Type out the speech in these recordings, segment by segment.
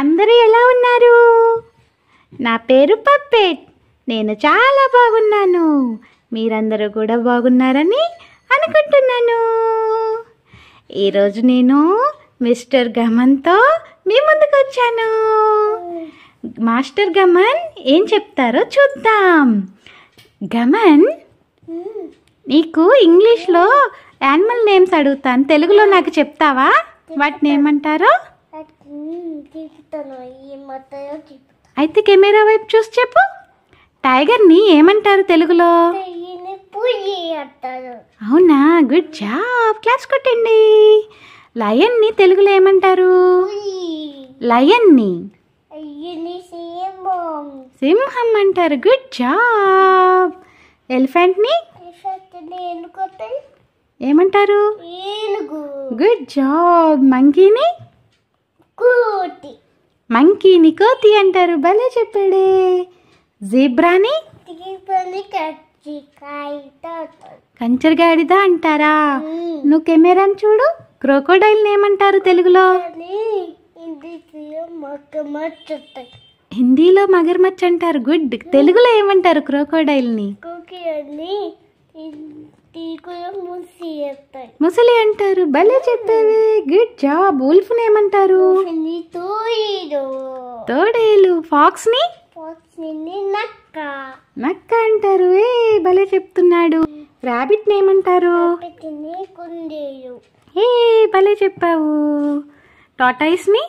అందరూ ఎలా ఉన్నారు నా పేరు పప్పెట్ నేను చాలా బాగున్నాను మీరందరూ కూడా బాగున్నారని అనుకుంటున్నాను ఈరోజు నేను మిస్టర్ గమన్తో మీ ముందుకు వచ్చాను మాస్టర్ గమన్ ఏం చెప్తారో చూద్దాం గమన్ నీకు ఇంగ్లీష్లో యానిమల్ నేమ్స్ అడుగుతాను తెలుగులో నాకు చెప్తావా వాటిని ఏమంటారో అయితే కెమెరా వైపు చూసి చెప్పు టైగర్ని ఏమంటారు తెలుగులో అవునా గుడ్ జాబ్ క్లాస్ కొట్టండి లయన్ని తెలుగులో ఏమంటారు లయన్ని సింహం అంటారు గుడ్ జాబ్ ఎలిఫెంట్ని ఏమంటారు గుడ్ జాబ్ మంకీని కోతి మంకీని కోతి అంటారు భలే చెప్పాడే జీబ్రాని కంచరగాడిద అంటారా నువ్వు కెమెరాని చూడు క్రోకోడైల్ ఏమంటారు తెలుగులో హిందీలో మగర్మచ్చ అంటారు గుడ్ తెలుగులో ఏమంటారు క్రోకోడైల్ని ముసలి అంటారు భలే చెప్పావే గుడ్ జాబ్ ఉల్ఫ్ ఏమంటారు తోడేలు ఫాక్స్ ని నక్క అంటారు ఏ భలే చెప్తున్నాడు రాబిట్ ఏమంటారు ఏ భలే చెప్పావు టాటాయిస్ ని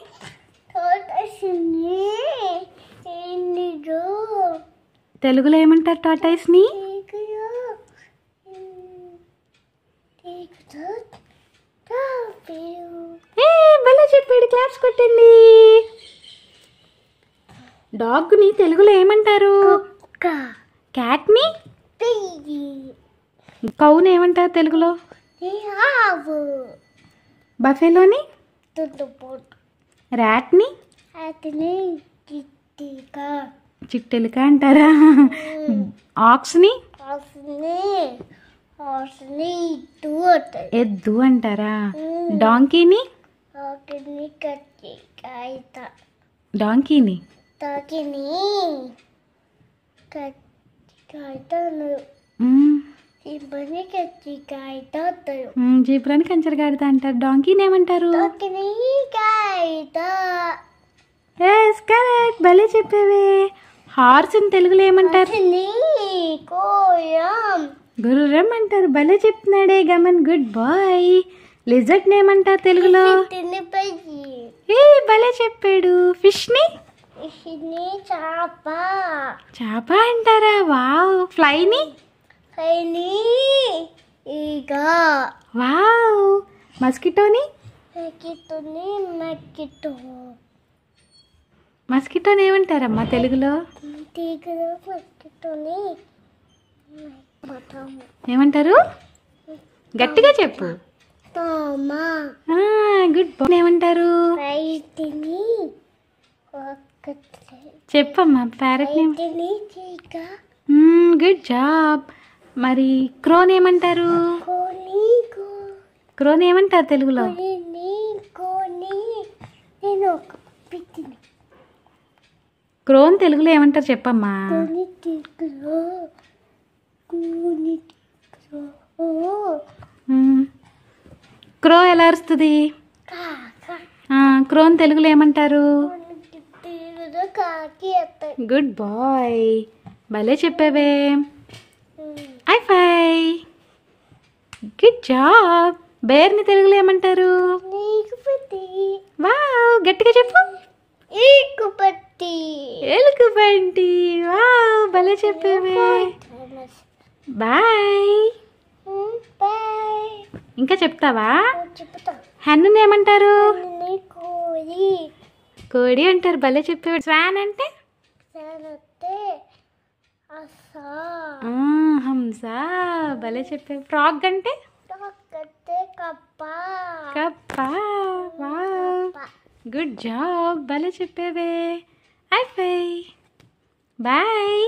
తెలుగులో ఏమంటారు టాటాయిస్ ని స్పీడ్ క్లాప్స్ కొట్టండి డాగ్ని తెలుగులో ఏమంటారు క్యాట్ని కౌన్ ఏమంటారు తెలుగులో బఫేలోని రాట్ని చిట్టెలుక అంటారా ఆక్స్ని ఎద్దు అంటారా డాంకీని డాంకీని కట్టి కాగిత డాంకీని డాంకీని కట్టి కాగితాలు జీబ్రాని కచ్చి కాగిత అంటారు జీబ్రాని కంచర కాగిత అంటారు డాంకీని ఏమంటారు డాంకీని కాగిత ఎస్ కరెక్ట్ భలే చెప్పేవే హార్స్ అని తెలుగులో ఏమంటారు గుర్రం అంటారు భలే చెప్తున్నాడే come on good boy lizard name అంట తెలుగులో ఏ భలే చెప్పాడు ఫిష్ ని చేప అంటారా వావ్ ఫ్లై ని వావ్ మస్కిటోని మస్కిటోని ఏమంటారమ్మా తెలుగులో ఏమంటారు గట్టిగా చెప్పు గుడ్ బాయ్ ఏమంటారు చెప్పమ్మా ప్యారెట్ గుడ్ జాబ్ మరి క్రోన్ ఏమంటారు క్రోన్ ఏమంటారు తెలుగులో క్రోన్ తెలుగులో ఏమంటారు చెప్పమ్మా క్రో ఎలా అరుస్తుంది క్రోన్ తెలుగులో ఏమంటారు గుడ్ బాయ్ భలే చెప్పావే ఐ ఫై గుడ్ జాబ్ బేర్ని తెలుగులో ఏమంటారు వావ్ గట్టిగా చెప్పు ఎలుగుబంటి వావ్ భలే చెప్పావే బాయ్ ఇంకా చెప్తావా హన్నుని ఏమంటారు కోడి అంటారు భలే చెప్పేవాడు స్వాన్ అంటే హంసా భలే చెప్పే ఫ్రాగ్ అంటే గుడ్ జాబ్ భలే చెప్పేవే ఐ ఫై బాయ్